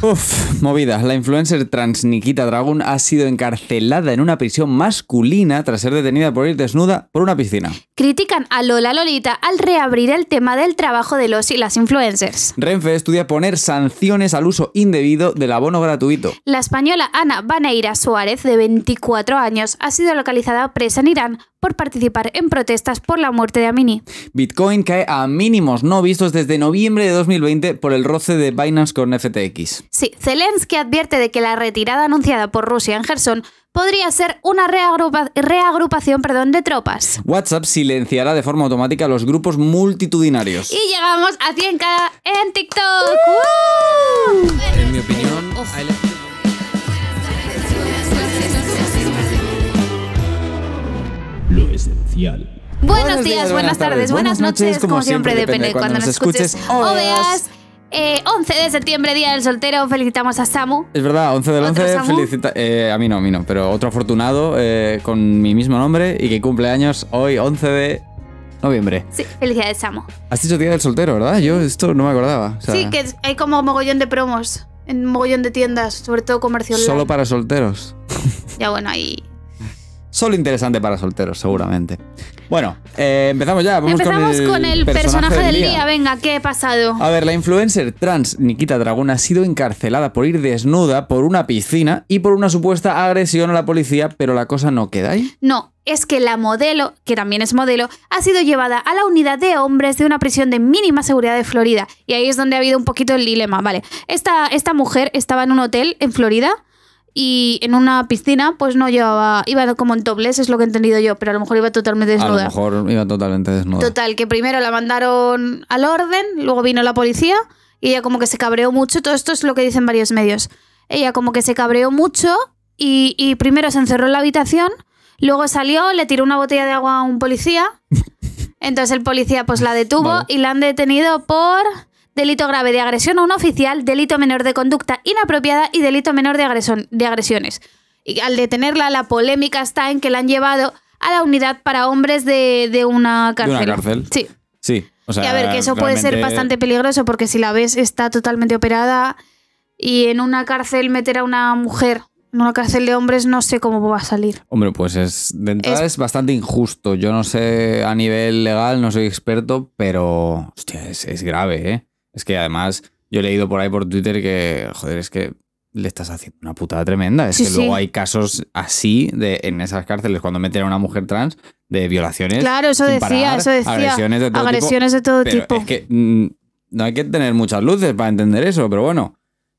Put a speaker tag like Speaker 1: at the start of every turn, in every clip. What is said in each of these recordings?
Speaker 1: Uf, movida. La influencer trans Nikita Dragon ha sido encarcelada en una prisión masculina tras ser detenida por ir desnuda por una piscina.
Speaker 2: Critican a Lola Lolita al reabrir el tema del trabajo de los y las influencers.
Speaker 1: Renfe estudia poner sanciones al uso indebido del abono gratuito.
Speaker 2: La española Ana Baneira Suárez, de 24 años, ha sido localizada presa en Irán por participar en protestas por la muerte de Amini.
Speaker 1: Bitcoin cae a mínimos no vistos desde noviembre de 2020 por el roce de Binance con FTX.
Speaker 2: Sí, Zelensky advierte de que la retirada anunciada por Rusia en Gerson podría ser una reagrupación de tropas.
Speaker 1: WhatsApp silenciará de forma automática los grupos multitudinarios. Y
Speaker 2: llegamos a 100k en TikTok.
Speaker 1: En mi opinión,
Speaker 2: Buenos, días, buenas tardes, buenas noches, como, siempre, depende de cuando, nos escuches, o veas. 11 de septiembre, Día del Soltero, felicitamos a Samu.
Speaker 1: Es verdad, 11 del 11, felicita eh, a mí no, a mí no, pero otro afortunado eh, con mi mismo nombre y que cumple años hoy, 11 de noviembre. Sí,
Speaker 2: felicidades, Samu.
Speaker 1: Has dicho Día del Soltero, ¿verdad? Yo esto no me acordaba. sí, que
Speaker 2: hay como mogollón de promos en mogollón de tiendas, sobre todo comercio Solo
Speaker 1: para solteros.
Speaker 2: Ya bueno, ahí
Speaker 1: Solo interesante para solteros, seguramente. Bueno, eh, empezamos ya. Vamos empezamos con el, personaje, del día.
Speaker 2: Venga, ¿qué ha pasado?
Speaker 1: A ver, la influencer trans Nikita Dragón ha sido encarcelada por ir desnuda por una piscina y por una supuesta agresión a la policía, pero la cosa no queda ahí.
Speaker 2: No, es que la modelo, que también es modelo, ha sido llevada a la unidad de hombres de una prisión de mínima seguridad de Florida. Y ahí es donde ha habido un poquito el dilema, ¿vale? Esta, esta mujer estaba en un hotel en Florida y en una piscina pues no llevaba, iba como en tobles es lo que he entendido yo, pero a lo mejor iba totalmente desnuda. A lo
Speaker 1: mejor iba totalmente desnuda.
Speaker 2: Total, que primero la mandaron al orden, luego vino la policía y ella como que se cabreó mucho, todo esto es lo que dicen varios medios. Ella como que se cabreó mucho y, primero se encerró en la habitación, luego salió, le tiró una botella de agua a un policía, entonces el policía pues la detuvo y la han detenido por delito grave de agresión a un oficial, delito menor de conducta inapropiada y delito menor de, agresión, de agresiones. Y al detenerla, la polémica está en que la han llevado a la unidad para hombres de, una cárcel. Sí.
Speaker 1: Sí. y a ver, que eso puede ser bastante
Speaker 2: peligroso porque si la ves está totalmente operada y en una cárcel meter a una mujer en una cárcel de hombres no sé cómo va a salir.
Speaker 1: Hombre, pues es, de entrada es... bastante injusto. Yo no sé a nivel legal, no soy experto, pero es grave, ¿eh? Es que además yo he leído por ahí por Twitter que, joder, es que le estás haciendo una putada tremenda. Es que luego hay casos así de, en esas cárceles cuando meten a una mujer trans de violaciones. Claro, eso decía, eso decía. Agresiones de todo tipo. Es que mm, no hay que tener muchas luces para entender eso, pero bueno,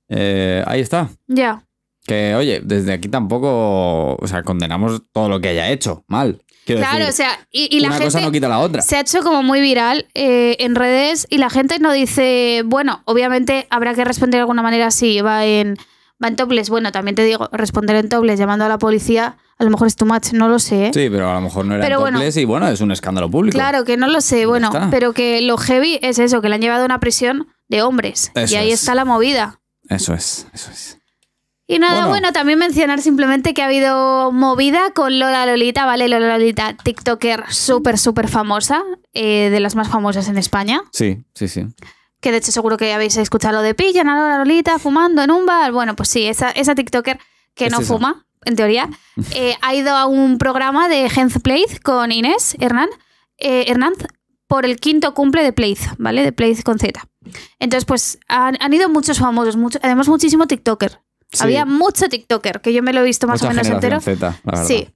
Speaker 1: eh, ahí está. Ya. Que oye, desde aquí tampoco, o sea, condenamos todo lo que haya hecho mal claro, o sea,
Speaker 2: y, la gente Se ha hecho como muy viral eh, en redes y la gente no dice, bueno, obviamente habrá que responder de alguna manera si va en va en topless. Bueno, también te digo, responder en tobles llamando a la policía, a lo mejor es tu match, no lo sé. ¿eh?
Speaker 1: Sí, pero a lo mejor no era en topless y bueno, es un escándalo público. Claro,
Speaker 2: que no lo sé, bueno, pero que lo heavy es eso, que le han llevado a una prisión de hombres. y ahí está la movida.
Speaker 1: Eso es, eso es.
Speaker 2: Y nada, bueno. también mencionar simplemente que ha habido movida con Lola Lolita, ¿vale? Lola Lolita, TikToker súper, súper famosa, eh, de las más famosas en España.
Speaker 1: Sí, sí, sí.
Speaker 2: Que de hecho seguro que habéis escuchado lo de pillan a Lola Lolita fumando en un bar. Bueno, pues sí, esa, esa TikToker que no fuma, en teoría, eh, ha ido a un programa de Hence Place con Inés Hernán, eh, Hernán por el quinto cumple de Place, ¿vale? De Place con Z. Entonces, pues han, ido muchos famosos, además muchísimo TikToker. Había mucho TikToker, que yo me lo he visto más o menos entero. Z, la sí.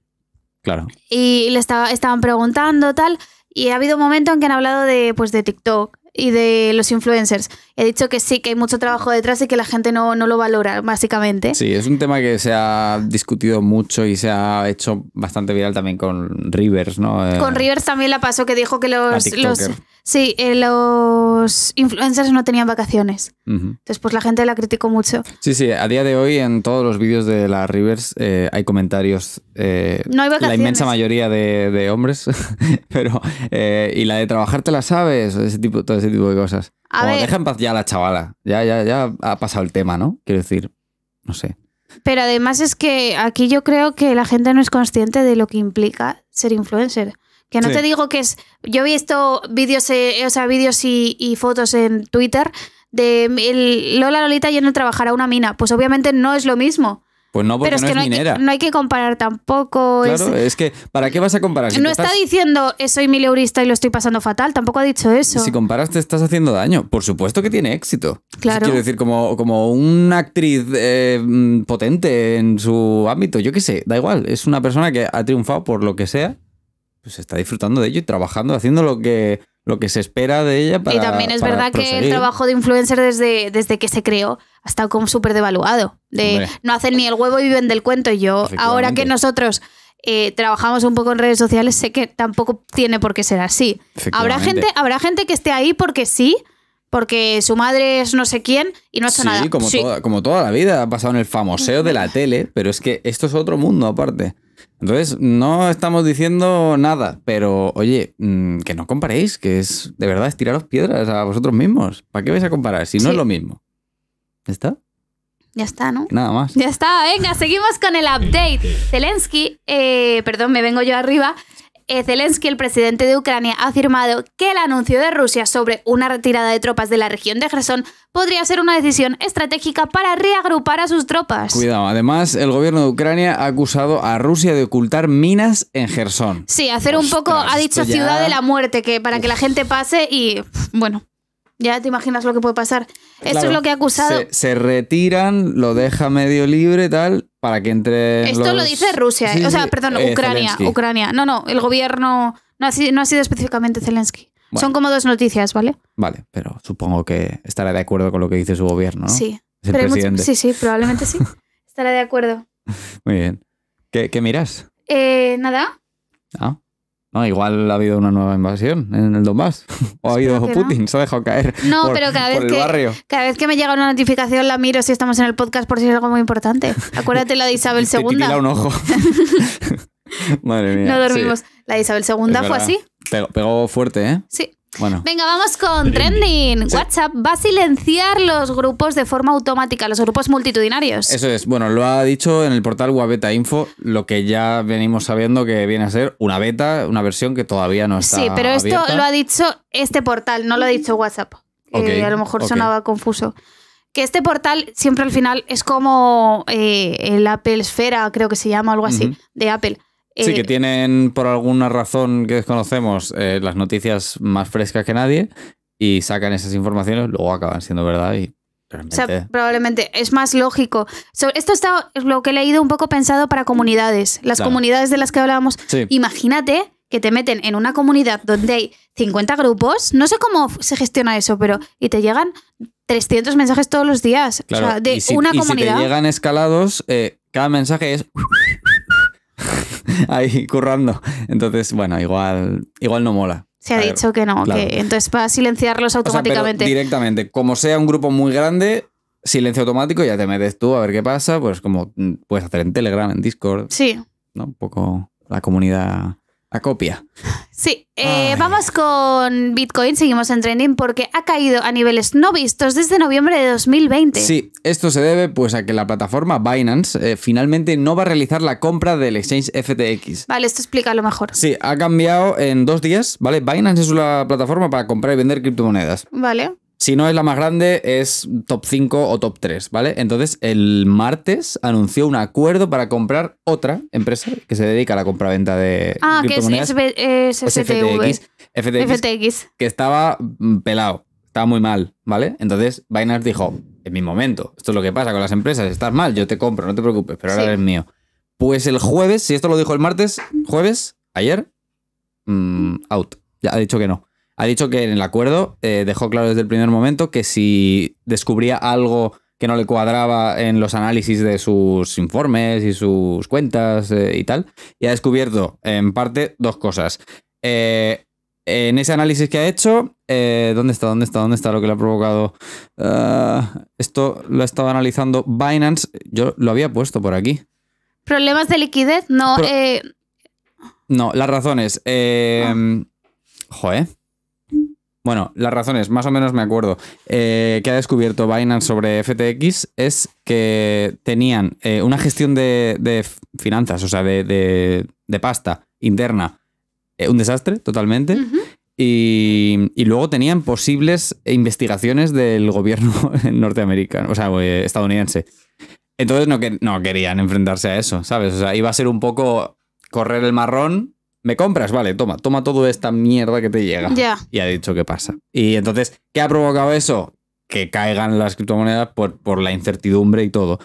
Speaker 2: Claro. Y le estaba, estaban preguntando tal, y ha habido un momento en que han hablado de, pues, de TikTok y de los influencers. He dicho que sí, que hay mucho trabajo detrás y que la gente no, no lo valora, básicamente.
Speaker 1: Sí, es un tema que se ha discutido mucho y se ha hecho bastante viral también con Rivers, ¿no? Con
Speaker 2: eh, Rivers también la pasó que dijo que los Sí, eh, los influencers no tenían vacaciones. Entonces, pues la gente la criticó mucho.
Speaker 1: Sí, sí, a día de hoy en todos los vídeos de la Rivers eh, hay comentarios. Eh, la inmensa mayoría de, hombres, pero. y la de trabajarte te la sabes, ese tipo, todo ese tipo de cosas. O deja en paz ya a la chavala. Ya, ya, ya ha pasado el tema, ¿no? Quiero decir, no sé.
Speaker 2: Pero además es que aquí yo creo que la gente no es consciente de lo que implica ser influencer. Que no te digo que es. Yo he visto vídeos, eh, o sea, vídeos y, fotos en Twitter de Lola Lolita yendo a trabajar a una mina. Pues obviamente no es lo mismo.
Speaker 1: Pues no, porque Pero no es hay Que, no
Speaker 2: hay que comparar tampoco. Claro,
Speaker 1: es, que, ¿para qué vas a comparar? no está
Speaker 2: diciendo eh, soy mileurista y lo estoy pasando fatal, tampoco ha dicho eso. Si
Speaker 1: comparas, te estás haciendo daño. Por supuesto que tiene éxito. Claro. Quiero decir, como, como una actriz eh, mm, potente en su ámbito, yo qué sé, da igual. Es una persona que ha triunfado por lo que sea pues está disfrutando de ello y trabajando, haciendo lo que, lo que se espera de ella. Para, y también es verdad que el trabajo
Speaker 2: de influencer desde, desde que se creó ha estado como súper devaluado. De no hacen ni el huevo y viven del cuento. Y yo, ahora que nosotros eh, trabajamos un poco en redes sociales, sé que tampoco tiene por qué ser así. Habrá gente, habrá gente que esté ahí porque sí, porque su madre es no sé quién y no ha hecho nada. Como sí,
Speaker 1: como toda la vida ha pasado en el famoseo de la tele, pero es que esto es otro mundo aparte. Entonces, no estamos diciendo nada, pero oye, mm, que no comparéis, que es de verdad es tiraros piedras a vosotros mismos. ¿Para qué vais a comparar si no es lo mismo? está? Ya está, ¿no? Nada más.
Speaker 2: Ya está, venga, seguimos con el update. Zelensky, eh, perdón, me vengo yo arriba, Zelensky, el presidente de Ucrania, ha afirmado que el anuncio de Rusia sobre una retirada de tropas de la región de Gerson podría ser una decisión estratégica para reagrupar a sus tropas.
Speaker 1: Cuidado, además el gobierno de Ucrania ha acusado a Rusia de ocultar minas en Gerson.
Speaker 2: Sí, hacer un poco, ha dicho ciudad de la muerte, para que la gente pase y bueno. Ya te imaginas lo que puede pasar. Esto es lo que ha acusado.
Speaker 1: Se, retiran, lo deja medio libre, tal, para que entre. Esto lo dice
Speaker 2: Rusia, eh, o sea, perdón, eh, Ucrania, Ucrania. No, no, el gobierno no ha sido, no ha sido específicamente Zelensky. Son como dos noticias, ¿vale?
Speaker 1: Vale, pero supongo que estará de acuerdo con lo que dice su gobierno, ¿no? Sí. Sí,
Speaker 2: sí, probablemente sí. estará de acuerdo.
Speaker 1: Muy bien. ¿Qué, qué miras?
Speaker 2: Eh, nada.
Speaker 1: Ah igual ha habido una nueva invasión en el Donbass. O ha habido Putin, se ha dejado caer. No, pero cada vez, que,
Speaker 2: cada vez que me llega una notificación la miro si estamos en el podcast por si es algo muy importante. Acuérdate la de Isabel II. Te un
Speaker 1: ojo. Madre mía. No dormimos.
Speaker 2: La de Isabel II fue así.
Speaker 1: pegó fuerte, ¿eh? Sí. Venga,
Speaker 2: vamos con trending. WhatsApp va a silenciar los grupos de forma automática, los grupos multitudinarios. Eso
Speaker 1: es. Bueno, lo ha dicho en el portal Guaveta Info, lo que ya venimos sabiendo que viene a ser una beta, una versión que todavía no está. Sí, pero esto lo ha
Speaker 2: dicho este portal, no lo ha dicho WhatsApp. a lo mejor sonaba confuso que este portal siempre al final es como eh, el Apple Esfera, creo que se llama, algo así, de Apple. Sí, eh, que
Speaker 1: tienen por alguna razón que desconocemos eh, las noticias más frescas que nadie y sacan esas informaciones, luego acaban siendo verdad y
Speaker 2: probablemente es más lógico. esto está lo que he leído un poco pensado para comunidades. Las comunidades de las que hablábamos. Imagínate que te meten en una comunidad donde hay 50 grupos. No sé cómo se gestiona eso, pero. Y te llegan 300 mensajes todos los días. de una y comunidad. te llegan
Speaker 1: escalados, eh, cada mensaje es. ahí currando. Entonces, bueno, igual, igual no mola. Se ha dicho que no, entonces
Speaker 2: para silenciarlos automáticamente.
Speaker 1: directamente, como sea un grupo muy grande, silencio automático, ya te metes tú a ver qué pasa, pues como puedes hacer en Telegram, en Discord. Sí. ¿no? Un poco la comunidad copia.
Speaker 2: Sí, eh, vamos con Bitcoin, seguimos en trending porque ha caído a niveles no vistos desde noviembre de 2020. Sí,
Speaker 1: esto se debe pues a que la plataforma Binance eh, finalmente no va a realizar la compra del exchange FTX.
Speaker 2: Vale, esto explica lo mejor.
Speaker 1: Sí, ha cambiado en dos días, ¿vale? Binance es una plataforma para comprar y vender criptomonedas. Vale. Si no es la más grande, es top 5 o top 3, ¿vale? Entonces, el martes anunció un acuerdo para comprar otra empresa que se dedica a la compraventa de ah, que es,
Speaker 2: FTX,
Speaker 1: FTX, Que estaba mm, pelado, estaba muy mal, ¿vale? Entonces, Binance dijo, en mi momento, esto es lo que pasa con las empresas, estás mal, yo te compro, no te preocupes, pero ahora es mío. Pues el jueves, si esto lo dijo el martes, jueves, ayer, mm, out. Ya ha dicho que no ha dicho que en el acuerdo eh, dejó claro desde el primer momento que si descubría algo que no le cuadraba en los análisis de sus informes y sus cuentas eh, y tal, y ha descubierto en parte dos cosas. Eh, en ese análisis que ha hecho, ¿dónde está? ¿Dónde está? ¿Dónde está lo que le ha provocado? Ah, esto lo ha estado analizando Binance. Yo lo había puesto por aquí.
Speaker 2: ¿Problemas de liquidez? No.
Speaker 1: No, las razones. Ah. Joder. Bueno, las razones, más o menos me acuerdo, eh, que ha descubierto Binance sobre FTX es que tenían eh, una gestión de, finanzas, o sea, de, pasta interna, eh, un desastre totalmente. y, luego tenían posibles investigaciones del gobierno norteamericano, o sea, estadounidense. Entonces no querían enfrentarse a eso, ¿sabes? O sea, iba a ser un poco correr el marrón ¿Me compras? Vale, toma, toma toda esta mierda que te llega. Ya. Y ha dicho que pasa. Y entonces, ¿qué ha provocado eso? Que caigan las criptomonedas por, por la incertidumbre y todo.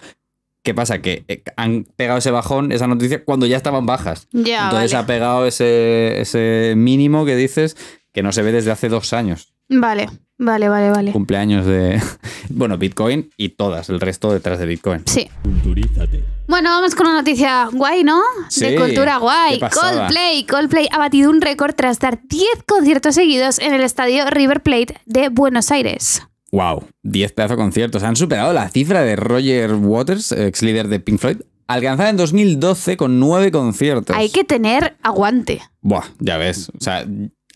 Speaker 1: ¿Qué pasa? Que eh, han pegado ese bajón, esa noticia, cuando ya estaban bajas.
Speaker 2: Ya, Entonces ha
Speaker 1: pegado ese, ese mínimo que dices que no se ve desde hace dos años.
Speaker 2: Vale, vale, vale, vale.
Speaker 1: Cumpleaños de, bueno, Bitcoin y todas, el resto detrás de Bitcoin.
Speaker 2: Sí. Culturízate. Bueno, vamos con una noticia guay, ¿no? de cultura guay. Coldplay, Coldplay ha batido un récord tras dar 10 conciertos seguidos en el estadio River Plate de Buenos Aires.
Speaker 1: Wow, 10 pedazos de conciertos. Han superado la cifra de Roger Waters, ex líder de Pink Floyd, alcanzada en 2012 con 9 conciertos.
Speaker 2: Hay que tener aguante.
Speaker 1: Buah, ya ves. O sea,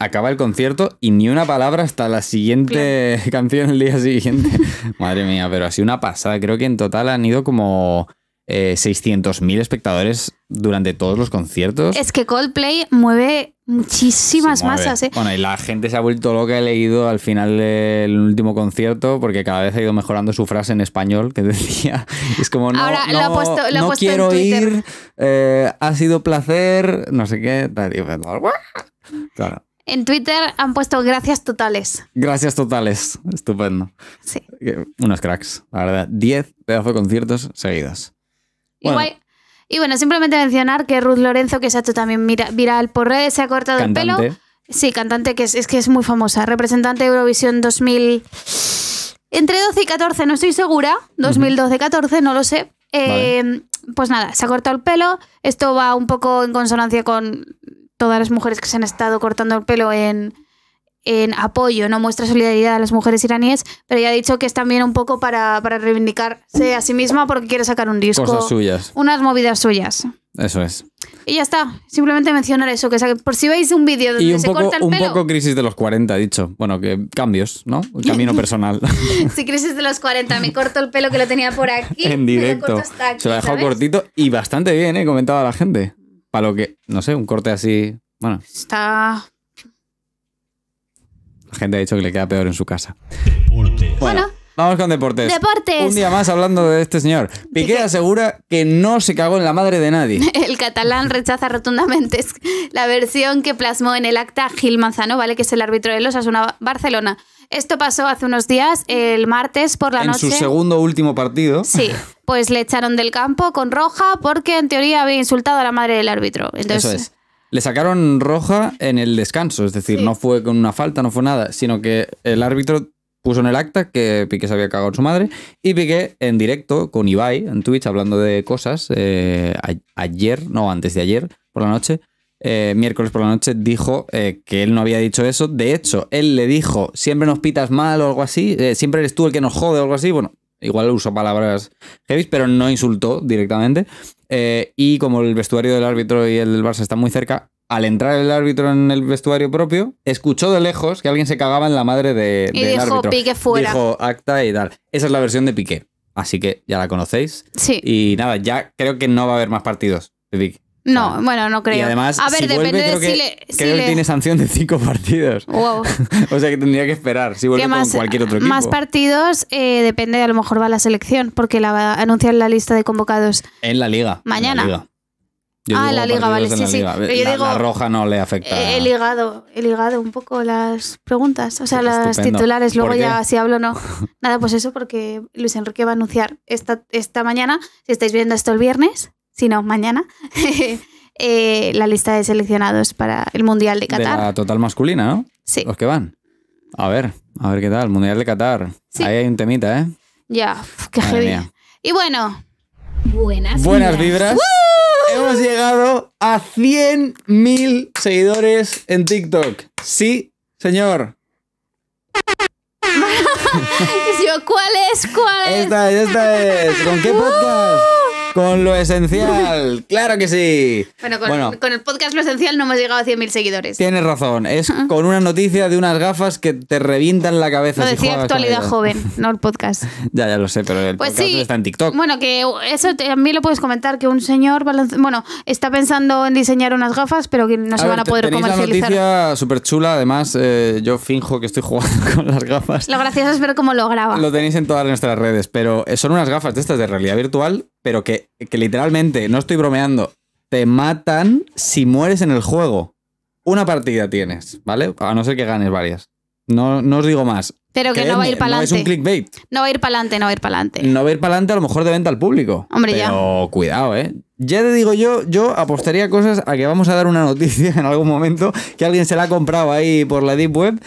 Speaker 1: acaba el concierto y ni una palabra hasta la siguiente canción el día siguiente. Madre mía, pero así una pasada. Creo que en total han ido como 600.000 eh, espectadores durante todos los conciertos.
Speaker 2: Es que Coldplay mueve muchísimas masas. ¿eh? Bueno, y
Speaker 1: la gente se ha vuelto loca. He leído al final del último concierto porque cada vez ha ido mejorando su frase en español que decía. Es como, no, no, quiero ir, eh, ha sido placer, no sé qué. Claro.
Speaker 2: En Twitter han puesto gracias totales.
Speaker 1: Gracias totales. Estupendo. Sí. Unos cracks, la verdad. Diez pedazos de conciertos seguidos.
Speaker 2: y bueno, simplemente mencionar que Ruth Lorenzo, que se ha hecho también viral por redes, se ha cortado el pelo. Sí, cantante que es, que es muy famosa. Representante de Eurovisión 2000. Entre 12 y 14, no estoy segura. 2012-14, no lo sé. Eh, pues nada, se ha cortado el pelo. Esto va un poco en consonancia con todas las mujeres que se han estado cortando el pelo en, en apoyo, no muestra solidaridad a las mujeres iraníes, pero ya ha dicho que es también un poco para, reivindicarse a sí misma porque quiere sacar un disco. Cosas suyas. Unas movidas suyas. Eso es. Y ya está. Simplemente mencionar eso, que por si veis un vídeo donde un se poco, corta el pelo. Un poco
Speaker 1: crisis de los 40, dicho. Bueno, que cambios, ¿no? Camino personal.
Speaker 2: sí, crisis de los 40. Me corto el pelo que lo tenía por aquí. En directo. se lo ha dejado cortito
Speaker 1: y bastante bien, ¿eh? a la gente para lo que, no sé, un corte así, bueno.
Speaker 2: Está...
Speaker 1: La gente ha dicho que le queda peor en su casa. bueno. Vamos con deportes. Deportes. Un día más hablando de este señor. Piqué asegura que no se cagó en la madre de nadie.
Speaker 2: El catalán rechaza rotundamente la versión que plasmó en el acta Gil Manzano, ¿vale? Que es el árbitro de los Asuna Barcelona. Esto pasó hace unos días, el martes por la noche. En su
Speaker 1: segundo último partido. Sí,
Speaker 2: pues le echaron del campo con roja porque en teoría había insultado a la madre del árbitro. Entonces, Eso
Speaker 1: es. Le sacaron roja en el descanso, es decir, no fue con una falta, no fue nada, sino que el árbitro puso en el acta que Piqué se había cagado su madre y Piqué en directo con Ibai en Twitch hablando de cosas eh, ayer, no, antes de ayer por la noche, eh, miércoles por la noche, dijo eh, que él no había dicho eso. De hecho, él le dijo, siempre nos pitas mal o algo así, siempre eres tú el que nos jode o algo así. Bueno, igual usó palabras heavy, pero no insultó directamente. y como el vestuario del árbitro y el del Barça están muy cerca, al entrar el árbitro en el vestuario propio, escuchó de lejos que alguien se cagaba en la madre de, y dijo, árbitro. Pique fuera. Dijo acta y tal. Esa es la versión de Piqué. Así que ya la conocéis. Sí. Y nada, ya creo que no va a haber más partidos de
Speaker 2: No, bueno, no creo. Y además, a ver, depende de que, si le, tiene
Speaker 1: sanción de cinco partidos. o sea que tendría que esperar si vuelve con cualquier otro equipo. Más
Speaker 2: partidos eh, depende, a lo mejor va la selección, porque la va a anunciar la lista de convocados.
Speaker 1: En la liga. Mañana ah, la liga, vale, sí, sí. La, roja no le afecta. He eh,
Speaker 2: ligado, he ligado un poco las preguntas, o sea, las titulares. Luego ya si hablo no. Nada, pues eso, porque Luis Enrique va a anunciar esta, esta mañana, si estáis viendo esto el viernes, si no, mañana, eh, la lista de seleccionados para el Mundial de Qatar. De
Speaker 1: la total masculina, ¿no? Sí. Los que van. A ver, a ver qué tal. Mundial de Qatar. Ahí hay un temita, ¿eh?
Speaker 2: Ya, qué heavy. Y bueno. Buenas, Buenas vibras
Speaker 1: a 100.000 seguidores en TikTok. Sí, señor.
Speaker 2: ¿Cuál es? ¿Cuál es?
Speaker 1: Esta es, esta es. ¿Con qué uh. podcast? con lo esencial. Claro que sí. Bueno,
Speaker 2: con, el podcast Lo Esencial no hemos llegado a 100.000 seguidores.
Speaker 1: Tienes razón. Es con una noticia de unas gafas que te revientan la cabeza. Lo decía actualidad joven, no el podcast. ya, ya lo sé, pero el pues podcast está en TikTok.
Speaker 2: Bueno, que eso a mí lo puedes comentar, que un señor, bueno, está pensando en diseñar unas gafas, pero que no se van a poder comercializar. Una
Speaker 1: noticia súper chula, además, eh, yo finjo que estoy jugando con las gafas.
Speaker 2: Lo gracioso es ver cómo lo graba.
Speaker 1: Lo tenéis en todas nuestras redes, pero eh, son unas gafas de estas de realidad virtual pero que, literalmente, no estoy bromeando, te matan si mueres en el juego. Una partida tienes, ¿vale? A no ser que ganes varias. No, no os digo más.
Speaker 2: Pero que, no va a ir para adelante. No es No va a ir para adelante, no va a ir para adelante.
Speaker 1: No va a ir para adelante, a lo mejor de venta al público. Hombre, ya. Pero cuidado, ¿eh? Ya te digo yo, yo apostaría cosas a que vamos a dar una noticia en algún momento que alguien se la ha comprado ahí por la Deep Web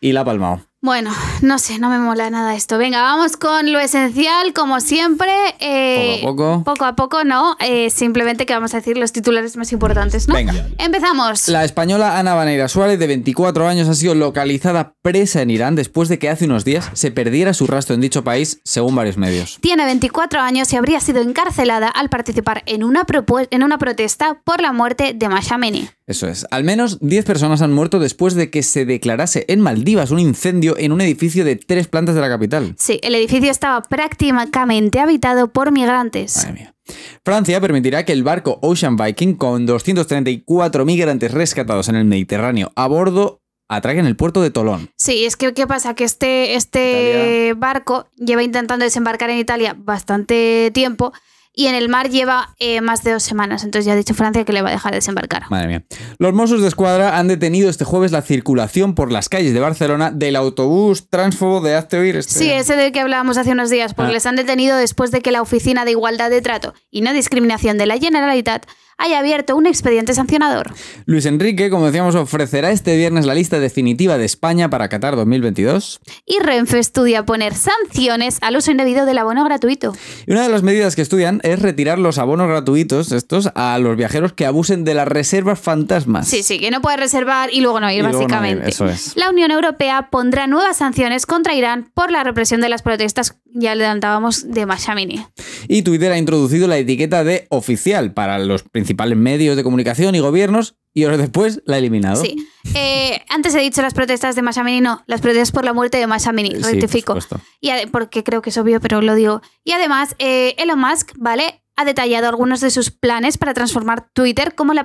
Speaker 1: y la ha palmado.
Speaker 2: Bueno, no sé, no me mola nada esto. Venga, vamos con lo esencial, como siempre. Eh, poco a poco. Poco a poco, no. Eh, simplemente que vamos a decir los titulares más importantes, ¿no? Venga. Empezamos. La
Speaker 1: española Ana Baneira Suárez, de 24 años, ha sido localizada presa en Irán después de que hace unos días se perdiera su rastro en dicho país, según varios medios.
Speaker 2: Tiene 24 años y habría sido encarcelada al participar en una, en una protesta por la muerte de Mashameni.
Speaker 1: Eso es. Al menos 10 personas han muerto después de que se declarase en Maldivas un incendio en un edificio de tres plantas de la capital.
Speaker 2: Sí, el edificio estaba prácticamente habitado por migrantes.
Speaker 1: Francia permitirá que el barco Ocean Viking, con 234 migrantes rescatados en el Mediterráneo a bordo, atraque en el puerto de Tolón.
Speaker 2: Sí, es que ¿qué pasa? Que este, este barco lleva intentando desembarcar en Italia bastante tiempo y en el mar lleva eh, más de dos semanas. Entonces ya ha dicho Francia que le va a dejar desembarcar.
Speaker 1: Madre mía. Los Mossos de Escuadra han detenido este jueves la circulación por las calles de Barcelona del autobús transfobo de Hazte este Sí,
Speaker 2: ese del que hablábamos hace unos días, porque ah. les han detenido después de que la Oficina de Igualdad de Trato y No Discriminación de la Generalitat haya abierto un expediente
Speaker 1: sancionador. Luis Enrique, como decíamos, ofrecerá este viernes la lista definitiva de España para Qatar 2022.
Speaker 2: Y Renfe estudia poner sanciones al uso indebido del abono gratuito.
Speaker 1: Y una de las medidas que estudian es retirar los abonos gratuitos, estos, a los viajeros que abusen de las reservas fantasmas. Sí,
Speaker 2: sí, que no puede reservar y luego no ir, básicamente. La Unión Europea pondrá nuevas sanciones contra Irán por la represión de las protestas, ya le adelantábamos, de Mashamini.
Speaker 1: Y Twitter ha introducido la etiqueta de oficial para los principales principales medios de comunicación y gobiernos y ahora después la ha eliminado. Sí.
Speaker 2: Eh, antes he dicho las protestas de Masamini, no, las protestas por la muerte de Masamini, sí, rectifico. y porque creo que es obvio, pero lo digo. Y además, eh, Elon Musk, ¿vale? Ha detallado algunos de sus planes para transformar Twitter como la,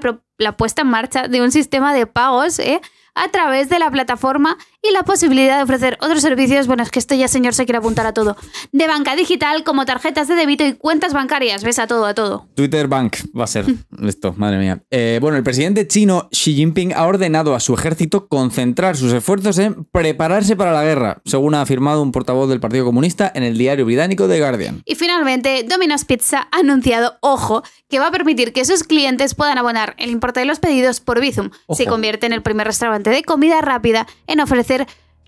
Speaker 2: puesta en marcha de un sistema de pagos ¿eh? a través de la plataforma y la posibilidad de ofrecer otros servicios, bueno, es que este ya señor se quiere apuntar a todo, de banca digital como tarjetas de débito y cuentas bancarias, ves a todo, a todo.
Speaker 1: Twitter Bank va a ser esto, hmm. madre mía. Eh, bueno, el presidente chino Xi Jinping ha ordenado a su ejército concentrar sus esfuerzos en prepararse para la guerra, según ha afirmado un portavoz del Partido Comunista en el diario británico The Guardian.
Speaker 2: Y finalmente, Domino's Pizza ha anunciado, ojo, que va a permitir que sus clientes puedan abonar el importe de los pedidos por Bizum. Se convierte en el primer restaurante de comida rápida en ofrecer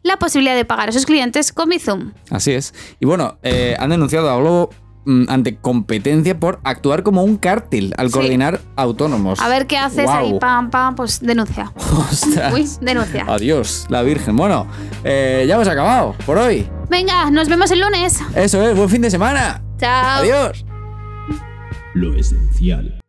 Speaker 2: la posibilidad de pagar a sus clientes con mi Zoom.
Speaker 1: Así es. Y bueno, eh, han denunciado a Globo mm, ante competencia por actuar como un cártel al coordinar autónomos. A ver qué haces ahí,
Speaker 2: pam, pam, pues denuncia.
Speaker 1: Ostras. Uy, denuncia. Adiós, la Virgen. Bueno, eh, ya hemos acabado por hoy.
Speaker 2: Venga, nos vemos el lunes.
Speaker 1: Eso es, buen fin de semana.
Speaker 2: Chao. Adiós.
Speaker 1: Lo esencial